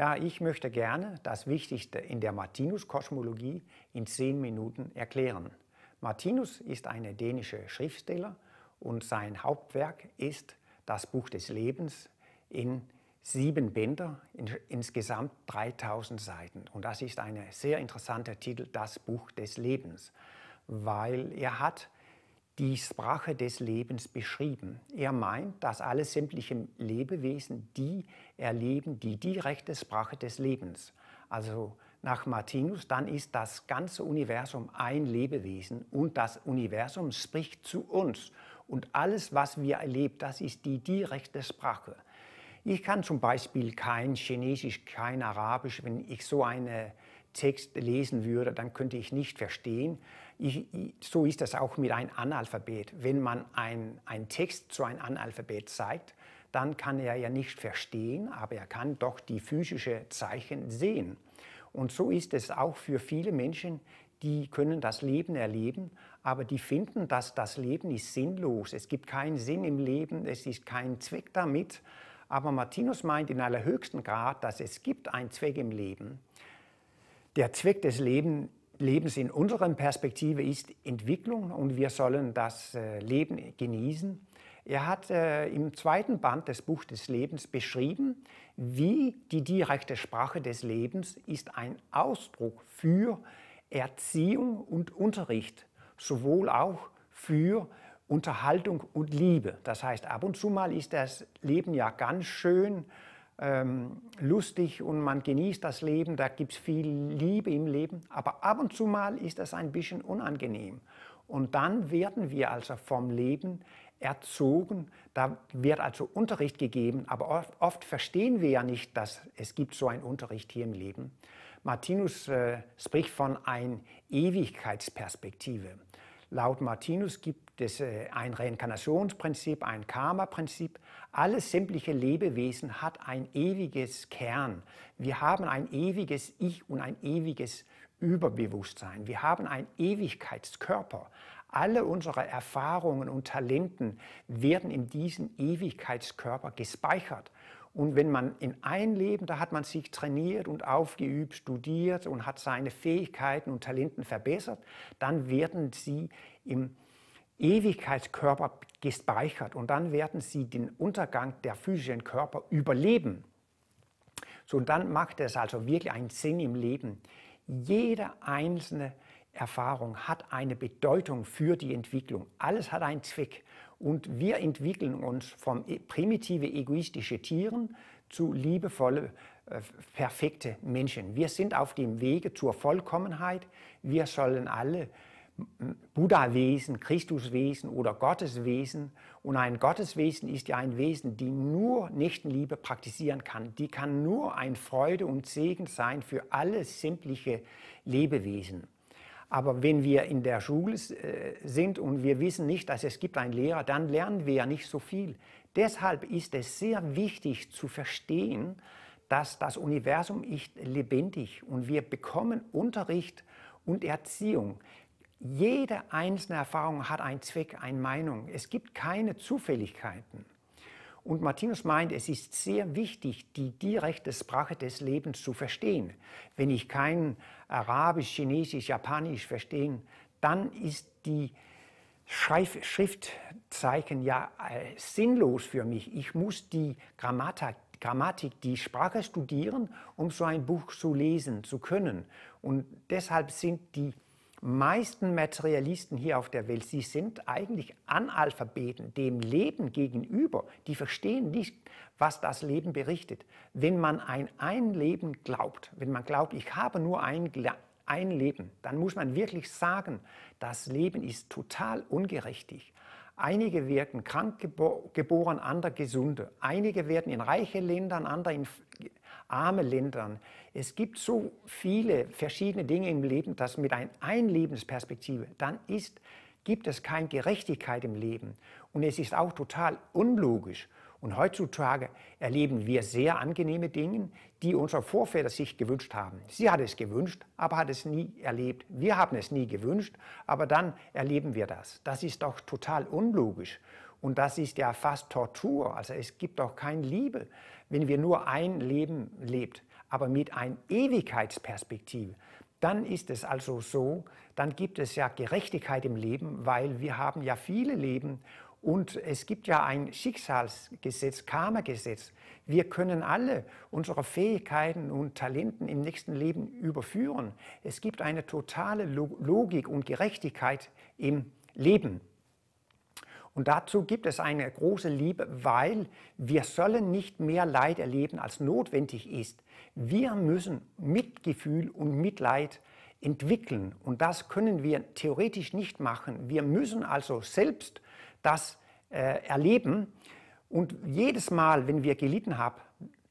Ja, ich möchte gerne das Wichtigste in der Martinus-Kosmologie in zehn Minuten erklären. Martinus ist ein dänischer Schriftsteller und sein Hauptwerk ist das Buch des Lebens in sieben Bänder, in, insgesamt 3000 Seiten. Und das ist ein sehr interessanter Titel, das Buch des Lebens, weil er hat die Sprache des Lebens beschrieben. Er meint, dass alle sämtlichen Lebewesen die erleben, die direkte Sprache des Lebens. Also nach Martinus, dann ist das ganze Universum ein Lebewesen und das Universum spricht zu uns. Und alles, was wir erleben, das ist die direkte Sprache. Ich kann zum Beispiel kein Chinesisch, kein Arabisch. Wenn ich so einen Text lesen würde, dann könnte ich nicht verstehen ich, so ist das auch mit einem Analphabet. Wenn man einen Text zu einem Analphabet zeigt, dann kann er ja nicht verstehen, aber er kann doch die physischen Zeichen sehen. Und so ist es auch für viele Menschen, die können das Leben erleben, aber die finden, dass das Leben ist sinnlos. Es gibt keinen Sinn im Leben, es ist kein Zweck damit. Aber Martinus meint in allerhöchsten Grad, dass es gibt einen Zweck im Leben. Der Zweck des Lebens Lebens in unserer Perspektive ist Entwicklung und wir sollen das äh, Leben genießen. Er hat äh, im zweiten Band des Buch des Lebens beschrieben, wie die direkte Sprache des Lebens ist ein Ausdruck für Erziehung und Unterricht, sowohl auch für Unterhaltung und Liebe. Das heißt, ab und zu mal ist das Leben ja ganz schön ähm, lustig und man genießt das Leben, da gibt es viel Liebe im Leben, aber ab und zu mal ist das ein bisschen unangenehm. Und dann werden wir also vom Leben erzogen, da wird also Unterricht gegeben, aber oft, oft verstehen wir ja nicht, dass es gibt so einen Unterricht hier im Leben. Martinus äh, spricht von einer Ewigkeitsperspektive. Laut Martinus gibt das, äh, ein Reinkarnationsprinzip, ein Karma-Prinzip. Alles sämtliche Lebewesen hat ein ewiges Kern. Wir haben ein ewiges Ich und ein ewiges Überbewusstsein. Wir haben einen Ewigkeitskörper. Alle unsere Erfahrungen und Talenten werden in diesem Ewigkeitskörper gespeichert. Und wenn man in ein Leben, da hat man sich trainiert und aufgeübt, studiert und hat seine Fähigkeiten und Talenten verbessert, dann werden sie im Ewigkeitskörper gespeichert und dann werden sie den Untergang der physischen Körper überleben. So, und dann macht es also wirklich einen Sinn im Leben. Jede einzelne Erfahrung hat eine Bedeutung für die Entwicklung. Alles hat einen Zweck. Und wir entwickeln uns von e, primitive egoistische Tieren zu liebevolle, äh, perfekte Menschen. Wir sind auf dem Wege zur Vollkommenheit. Wir sollen alle Buddha-Wesen, Christus-Wesen oder Gottes-Wesen. Und ein Gotteswesen ist ja ein Wesen, die nur Nächstenliebe praktizieren kann. Die kann nur ein Freude und Segen sein für alle sämtliche Lebewesen. Aber wenn wir in der Schule äh, sind und wir wissen nicht, dass es gibt einen Lehrer, dann lernen wir ja nicht so viel. Deshalb ist es sehr wichtig zu verstehen, dass das Universum ist lebendig und wir bekommen Unterricht und Erziehung. Jede einzelne Erfahrung hat einen Zweck, eine Meinung. Es gibt keine Zufälligkeiten. Und Martinus meint, es ist sehr wichtig, die direkte Sprache des Lebens zu verstehen. Wenn ich kein Arabisch, Chinesisch, Japanisch verstehe, dann ist die Schriftzeichen ja äh, sinnlos für mich. Ich muss die Grammatik, Grammatik, die Sprache studieren, um so ein Buch zu lesen zu können. Und deshalb sind die meisten Materialisten hier auf der Welt, sie sind eigentlich Analphabeten dem Leben gegenüber. Die verstehen nicht, was das Leben berichtet. Wenn man ein ein Leben glaubt, wenn man glaubt, ich habe nur ein, ein Leben, dann muss man wirklich sagen, das Leben ist total ungerechtig. Einige werden krank geboren, andere gesunde. Einige werden in reiche Länder, andere in Arme lindern. Es gibt so viele verschiedene Dinge im Leben, dass mit einer Einlebensperspektive, dann ist, gibt es keine Gerechtigkeit im Leben. Und es ist auch total unlogisch. Und heutzutage erleben wir sehr angenehme Dinge, die unsere Vorväter sich gewünscht haben. Sie hat es gewünscht, aber hat es nie erlebt. Wir haben es nie gewünscht, aber dann erleben wir das. Das ist doch total unlogisch. Und das ist ja fast Tortur. Also es gibt auch keine Liebe, wenn wir nur ein Leben lebt, aber mit einer Ewigkeitsperspektive. Dann ist es also so, dann gibt es ja Gerechtigkeit im Leben, weil wir haben ja viele Leben und es gibt ja ein Schicksalsgesetz, Karma-Gesetz. Wir können alle unsere Fähigkeiten und Talenten im nächsten Leben überführen. Es gibt eine totale Logik und Gerechtigkeit im Leben. Und dazu gibt es eine große Liebe, weil wir sollen nicht mehr Leid erleben, als notwendig ist. Wir müssen Mitgefühl und Mitleid entwickeln. Und das können wir theoretisch nicht machen. Wir müssen also selbst das äh, erleben. Und jedes Mal, wenn wir gelitten haben,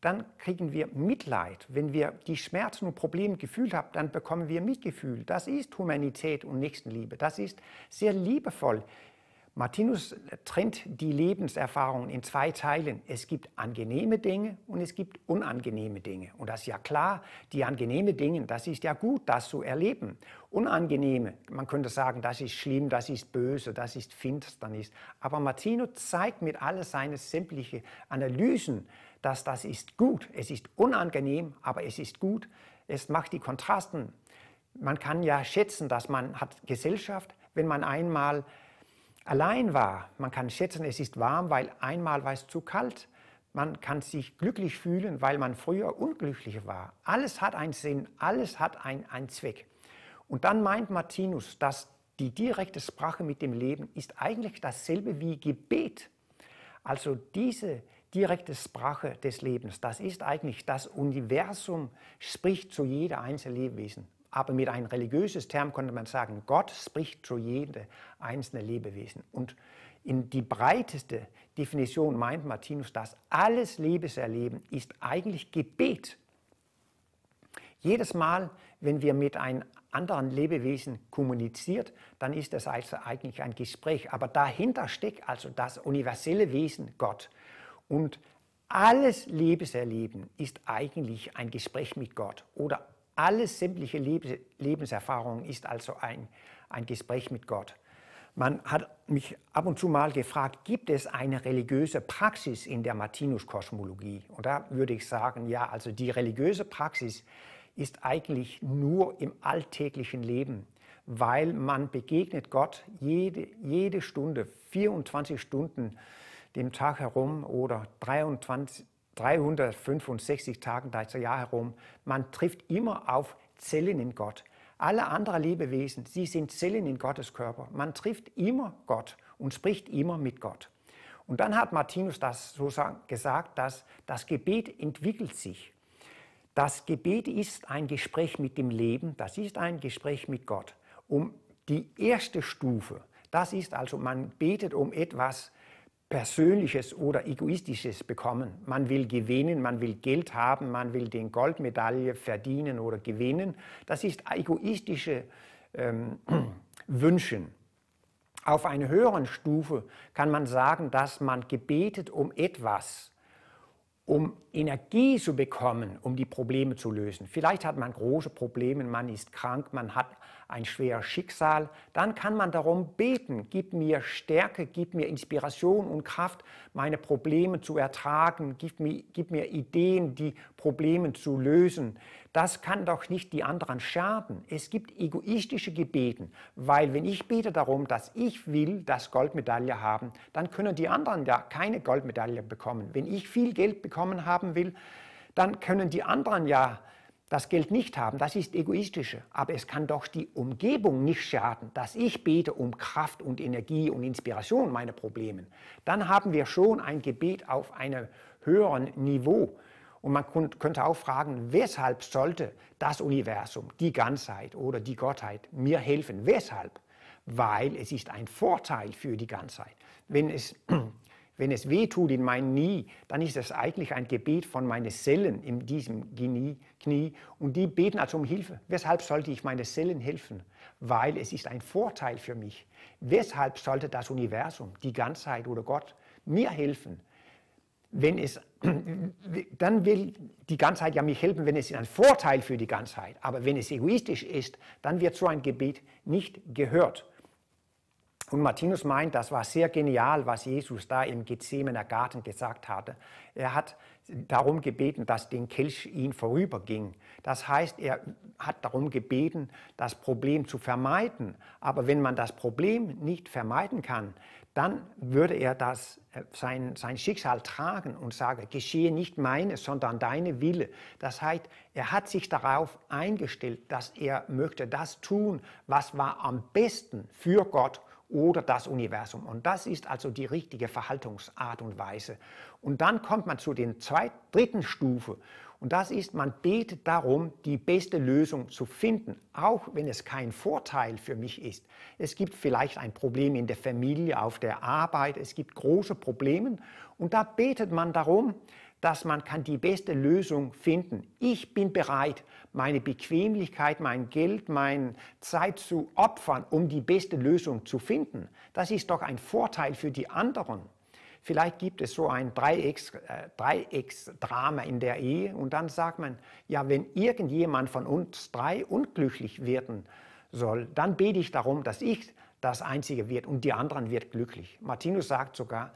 dann kriegen wir Mitleid. Wenn wir die Schmerzen und Probleme gefühlt haben, dann bekommen wir Mitgefühl. Das ist Humanität und Nächstenliebe. Das ist sehr liebevoll. Martinus trennt die Lebenserfahrungen in zwei Teilen. Es gibt angenehme Dinge und es gibt unangenehme Dinge. Und das ist ja klar, die angenehmen Dinge, das ist ja gut, das zu erleben. Unangenehme, man könnte sagen, das ist schlimm, das ist böse, das ist Finsternis. Aber Martinus zeigt mit all seinen sämtlichen Analysen, dass das ist gut. Es ist unangenehm, aber es ist gut. Es macht die Kontrasten. Man kann ja schätzen, dass man hat Gesellschaft, wenn man einmal allein war. Man kann schätzen, es ist warm, weil einmal war es zu kalt. Man kann sich glücklich fühlen, weil man früher unglücklich war. Alles hat einen Sinn, alles hat einen, einen Zweck. Und dann meint Martinus, dass die direkte Sprache mit dem Leben ist eigentlich dasselbe wie Gebet. Also diese direkte Sprache des Lebens, das ist eigentlich das Universum, spricht zu jeder einzelnen Lebewesen aber mit einem religiösen Term könnte man sagen, Gott spricht zu jedem einzelnen Lebewesen. Und in die breiteste Definition meint Martinus, dass alles Lebenserleben ist eigentlich Gebet. Jedes Mal, wenn wir mit einem anderen Lebewesen kommuniziert, dann ist das also eigentlich ein Gespräch. Aber dahinter steckt also das universelle Wesen Gott. Und alles Lebenserleben ist eigentlich ein Gespräch mit Gott oder alles sämtliche Lebenserfahrung ist also ein, ein Gespräch mit Gott. Man hat mich ab und zu mal gefragt, gibt es eine religiöse Praxis in der Martinus-Kosmologie? Und da würde ich sagen, ja, also die religiöse Praxis ist eigentlich nur im alltäglichen Leben, weil man begegnet Gott jede, jede Stunde, 24 Stunden dem Tag herum oder 23, 365 Tagen das Jahr herum. Man trifft immer auf Zellen in Gott. Alle anderen Lebewesen, sie sind Zellen in Gottes Körper. Man trifft immer Gott und spricht immer mit Gott. Und dann hat Martinus das so gesagt, dass das Gebet entwickelt sich. Das Gebet ist ein Gespräch mit dem Leben, das ist ein Gespräch mit Gott. Um die erste Stufe, das ist also, man betet um etwas Persönliches oder Egoistisches bekommen. Man will gewinnen, man will Geld haben, man will den Goldmedaille verdienen oder gewinnen. Das ist egoistische ähm, Wünschen. Auf einer höheren Stufe kann man sagen, dass man gebetet um etwas um Energie zu bekommen, um die Probleme zu lösen. Vielleicht hat man große Probleme, man ist krank, man hat ein schweres Schicksal. Dann kann man darum beten, gib mir Stärke, gib mir Inspiration und Kraft, meine Probleme zu ertragen, gib mir, gib mir Ideen, die Probleme zu lösen. Das kann doch nicht die anderen schaden. Es gibt egoistische Gebeten, weil wenn ich bete darum, dass ich will, dass Goldmedaille haben, dann können die anderen ja keine Goldmedaille bekommen. Wenn ich viel Geld bekommen haben will, dann können die anderen ja das Geld nicht haben, das ist egoistische. Aber es kann doch die Umgebung nicht schaden, dass ich bete um Kraft und Energie und Inspiration meiner Probleme. Dann haben wir schon ein Gebet auf einem höheren Niveau. Und man könnte auch fragen, weshalb sollte das Universum, die Ganzheit oder die Gottheit mir helfen? Weshalb? Weil es ist ein Vorteil für die Ganzheit. Wenn es, wenn es wehtut in meinem Knie, dann ist es eigentlich ein Gebet von meinen Zellen in diesem Knie. Und die beten also um Hilfe. Weshalb sollte ich meine Zellen helfen? Weil es ist ein Vorteil für mich. Weshalb sollte das Universum, die Ganzheit oder Gott mir helfen? wenn es, dann will die Ganzheit ja mich helfen, wenn es ein Vorteil für die Ganzheit, aber wenn es egoistisch ist, dann wird so ein Gebet nicht gehört. Und Martinus meint, das war sehr genial, was Jesus da im Gethsemener Garten gesagt hatte. Er hat darum gebeten, dass den Kelch ihn vorüberging. Das heißt, er hat darum gebeten, das Problem zu vermeiden. Aber wenn man das Problem nicht vermeiden kann, dann würde er das, äh, sein, sein Schicksal tragen und sagen, geschehe nicht meine, sondern deine Wille. Das heißt, er hat sich darauf eingestellt, dass er möchte das tun, was war am besten für Gott oder das Universum. Und das ist also die richtige Verhaltungsart und Weise. Und dann kommt man zu der dritten Stufe. Und das ist, man betet darum, die beste Lösung zu finden, auch wenn es kein Vorteil für mich ist. Es gibt vielleicht ein Problem in der Familie, auf der Arbeit, es gibt große Probleme. Und da betet man darum, dass man kann die beste Lösung finden. Ich bin bereit, meine Bequemlichkeit, mein Geld, meine Zeit zu opfern, um die beste Lösung zu finden. Das ist doch ein Vorteil für die anderen. Vielleicht gibt es so ein Dreiecks, äh, Dreiecksdrama in der Ehe und dann sagt man, ja, wenn irgendjemand von uns drei unglücklich werden soll, dann bete ich darum, dass ich das Einzige wird und die anderen wird glücklich. Martinus sagt sogar,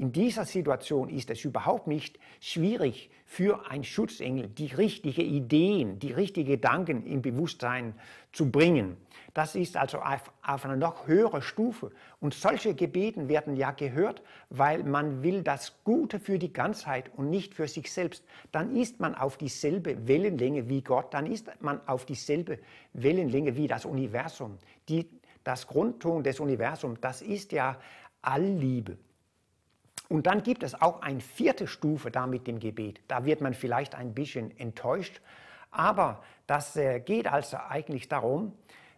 in dieser Situation ist es überhaupt nicht schwierig für einen Schutzengel, die richtigen Ideen, die richtigen Gedanken im Bewusstsein zu bringen. Das ist also auf, auf einer noch höheren Stufe. Und solche Gebeten werden ja gehört, weil man will das Gute für die Ganzheit und nicht für sich selbst. Dann ist man auf dieselbe Wellenlänge wie Gott, dann ist man auf dieselbe Wellenlänge wie das Universum. Die, das Grundton des Universums, das ist ja Allliebe. Und dann gibt es auch eine vierte Stufe da mit dem Gebet. Da wird man vielleicht ein bisschen enttäuscht, aber das äh, geht also eigentlich darum,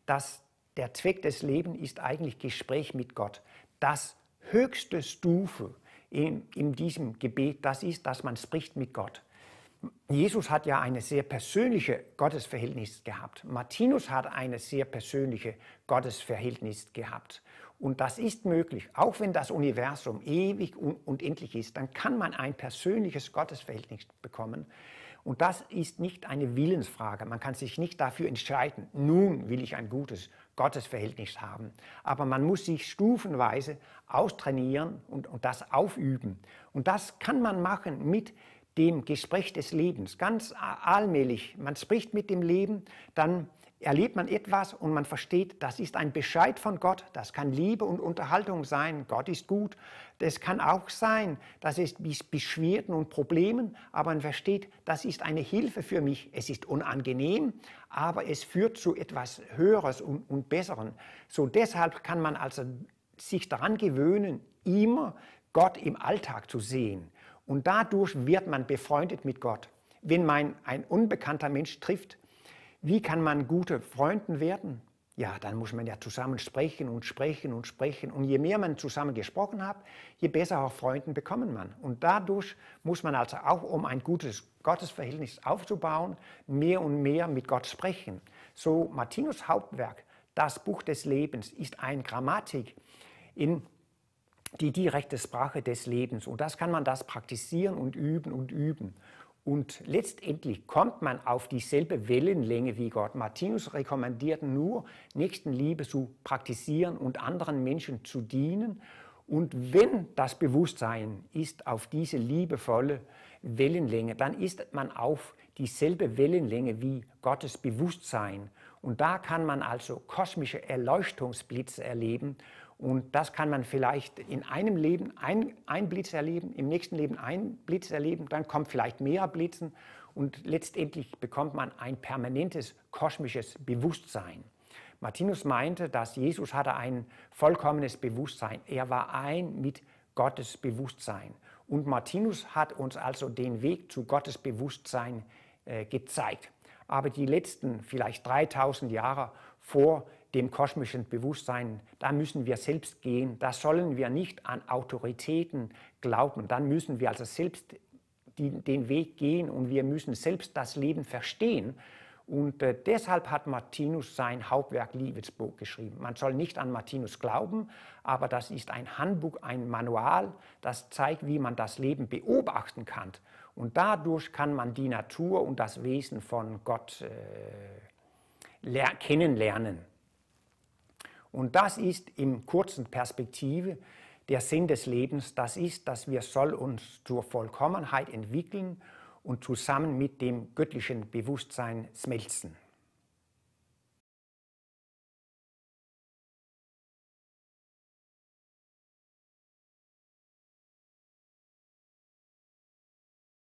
dass der Zweck des Lebens ist eigentlich Gespräch mit Gott. Das höchste Stufe in, in diesem Gebet, das ist, dass man spricht mit Gott. Jesus hat ja eine sehr persönliche Gottesverhältnis gehabt. Martinus hat eine sehr persönliche Gottesverhältnis gehabt. Und das ist möglich. Auch wenn das Universum ewig und unendlich ist, dann kann man ein persönliches Gottesverhältnis bekommen. Und das ist nicht eine Willensfrage. Man kann sich nicht dafür entscheiden, nun will ich ein gutes Gottesverhältnis haben. Aber man muss sich stufenweise austrainieren und, und das aufüben. Und das kann man machen mit dem Gespräch des Lebens, ganz allmählich. Man spricht mit dem Leben, dann erlebt man etwas und man versteht, das ist ein Bescheid von Gott, das kann Liebe und Unterhaltung sein, Gott ist gut. Das kann auch sein, das ist Beschwerden und Problemen, aber man versteht, das ist eine Hilfe für mich. Es ist unangenehm, aber es führt zu etwas Höheres und, und Besseren. So deshalb kann man also sich daran gewöhnen, immer Gott im Alltag zu sehen. Und dadurch wird man befreundet mit Gott. Wenn man ein unbekannter Mensch trifft, wie kann man gute Freunde werden? Ja, dann muss man ja zusammen sprechen und sprechen und sprechen. Und je mehr man zusammen gesprochen hat, je besser auch Freunde bekommen man. Und dadurch muss man also auch, um ein gutes Gottesverhältnis aufzubauen, mehr und mehr mit Gott sprechen. So Martinus Hauptwerk, das Buch des Lebens, ist eine Grammatik in die direkte Sprache des Lebens. Und das kann man das praktizieren und üben und üben. Und letztendlich kommt man auf dieselbe Wellenlänge wie Gott. Martinus rekommandiert nur, Nächstenliebe zu praktizieren und anderen Menschen zu dienen. Und wenn das Bewusstsein ist auf diese liebevolle Wellenlänge, dann ist man auf dieselbe Wellenlänge wie Gottes Bewusstsein. Und da kann man also kosmische Erleuchtungsblitze erleben und das kann man vielleicht in einem Leben ein, ein Blitz erleben, im nächsten Leben ein Blitz erleben, dann kommt vielleicht mehr Blitzen und letztendlich bekommt man ein permanentes kosmisches Bewusstsein. Martinus meinte, dass Jesus hatte ein vollkommenes Bewusstsein. Er war ein mit Gottes Bewusstsein. Und Martinus hat uns also den Weg zu Gottes Bewusstsein äh, gezeigt. Aber die letzten vielleicht 3000 Jahre vor Jesus, dem kosmischen Bewusstsein. Da müssen wir selbst gehen. Da sollen wir nicht an Autoritäten glauben. Dann müssen wir also selbst die, den Weg gehen und wir müssen selbst das Leben verstehen. Und äh, deshalb hat Martinus sein Hauptwerk Liebesbuch geschrieben. Man soll nicht an Martinus glauben, aber das ist ein Handbuch, ein Manual, das zeigt, wie man das Leben beobachten kann. Und dadurch kann man die Natur und das Wesen von Gott äh, kennenlernen. Und das ist im kurzen Perspektive der Sinn des Lebens. Das ist, dass wir soll uns zur Vollkommenheit entwickeln und zusammen mit dem göttlichen Bewusstsein smelzen.